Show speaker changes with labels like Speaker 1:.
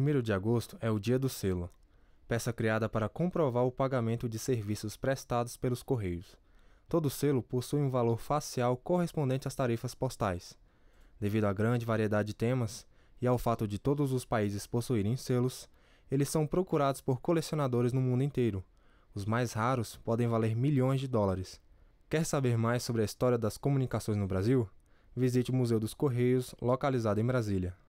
Speaker 1: 1 de agosto é o dia do selo, peça criada para comprovar o pagamento de serviços prestados pelos Correios. Todo selo possui um valor facial correspondente às tarifas postais. Devido à grande variedade de temas e ao fato de todos os países possuírem selos, eles são procurados por colecionadores no mundo inteiro. Os mais raros podem valer milhões de dólares. Quer saber mais sobre a história das comunicações no Brasil? Visite o Museu dos Correios, localizado em Brasília.